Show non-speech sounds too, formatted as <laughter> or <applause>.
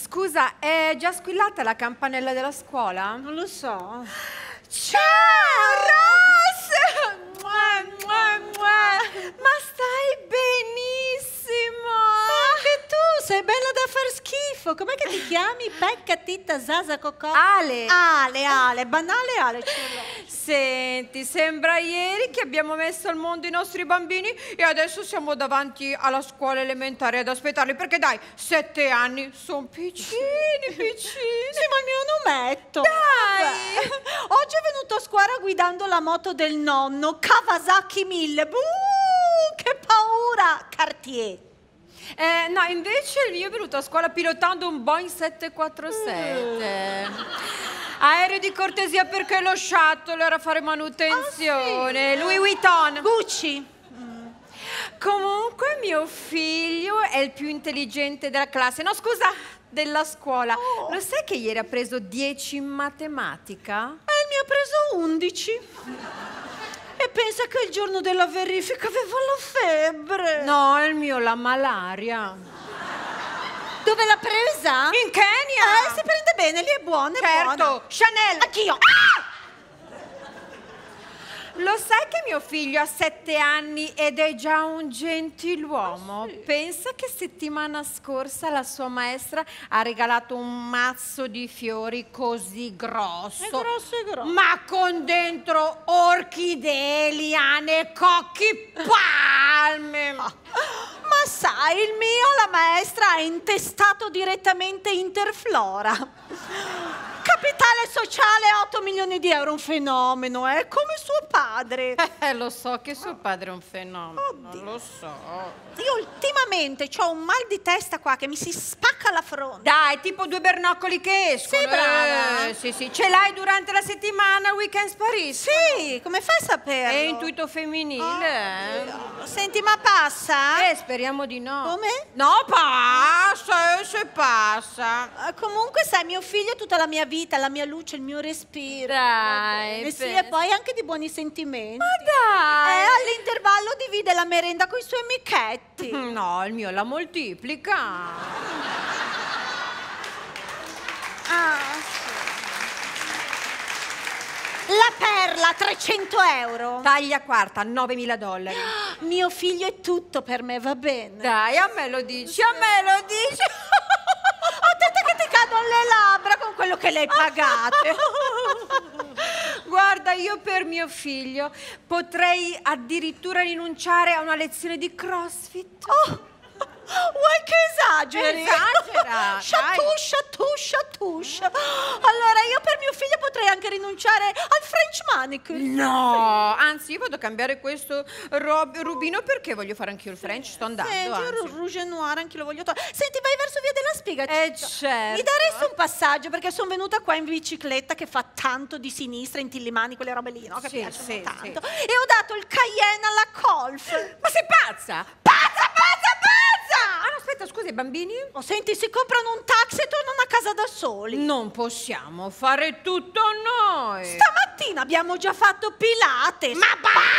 Scusa, è già squillata la campanella della scuola? Non lo so. Ciao, Ciao! schifo. Com'è che ti chiami? <laughs> Pecca, titta, Zaza, Cocò? Ale. Ale, Ale, banale Ale. Senti, sembra ieri che abbiamo messo al mondo i nostri bambini e adesso siamo davanti alla scuola elementare ad aspettarli. Perché dai, sette anni, sono piccini, piccini. Sì, ma il mio nometto. Dai! Beh. Oggi è venuto a scuola guidando la moto del nonno, Kawasaki 1000. Buh, che paura! Cartier. Eh, no, invece io è venuto a scuola pilotando un Boeing 747. Mm. Aereo di cortesia perché lo shuttle era a fare manutenzione. Ah, sì. Louis Vuitton. Gucci. Mm. Comunque mio figlio è il più intelligente della classe. No, scusa, della scuola. Oh. Lo sai che ieri ha preso 10 in matematica? Eh, ne ha preso 11 pensa che il giorno della verifica avevo la febbre. No, il mio la malaria. Dove l'ha presa? In Kenya. Eh, si prende bene, lì è buona, è certo. buona. Chanel. Anch'io. Ah! Lo sai che mio figlio ha sette anni ed è già un gentiluomo? Ah, sì. Pensa che settimana scorsa la sua maestra ha regalato un mazzo di fiori così grosso. È grosso, è grosso. Ma con dentro orchidee, liane, cocchi, palme. Ma, <laughs> ma sai, il mio la maestra ha intestato direttamente Interflora capitale sociale 8 milioni di euro, un fenomeno, eh? come suo padre. <laughs> Eh, lo so che suo padre è un fenomeno, Oddio. lo so. Io ultimamente ho un mal di testa qua che mi si spacca la fronte. Dai, tipo due bernoccoli che escono. Sì, brava. Eh, sì, sì, ce l'hai durante la settimana, weekend sparisci. Sì, come fai a saperlo? È intuito femminile. Eh. Oh, eh. Senti, ma passa? Eh, speriamo di no. Come? No, passa, eh, se passa. Eh, comunque sai, mio figlio è tutta la mia vita vita, la mia luce, il mio respiro. Dai, e, eh sì, e poi anche di buoni sentimenti. Ma dai! E eh, all'intervallo divide la merenda con i suoi amichetti. Mm, no, il mio la moltiplica. ah, sì. La perla, 300 euro. Taglia quarta, 9.000 dollari. mio figlio è tutto per me, va bene. Dai, a me lo dici, a me lo dici quello che le pagate. <laughs> Guarda, io per mio figlio potrei addirittura rinunciare a una lezione di CrossFit. Oh! Vuoi che esageri? Esagera! <laughs> chatouche, chatouche, chatouche. Allora, io per mio figlio potrei anche rinunciare al French manicure. No, anzi, io vado a cambiare questo rubino perché voglio fare anch'io il French, sto andando. Senti, anzi. il rouge noir anche lo voglio togliere. Senti, vai verso Via della Spiga. Eh, certo. Mi daresti un passaggio perché sono venuta qua in bicicletta che fa tanto di sinistra in Tillimani, quelle robe lì, no? Che sì, piacciono sì, tanto. Sì. E ho dato il Cayenne alla Colf. Ma sei pazza? aspetta, scusi bambini. Oh, senti, si comprano un taxi e tornano a casa da soli. Non possiamo fare tutto noi. Stamattina abbiamo già fatto Pilate. Ma basta!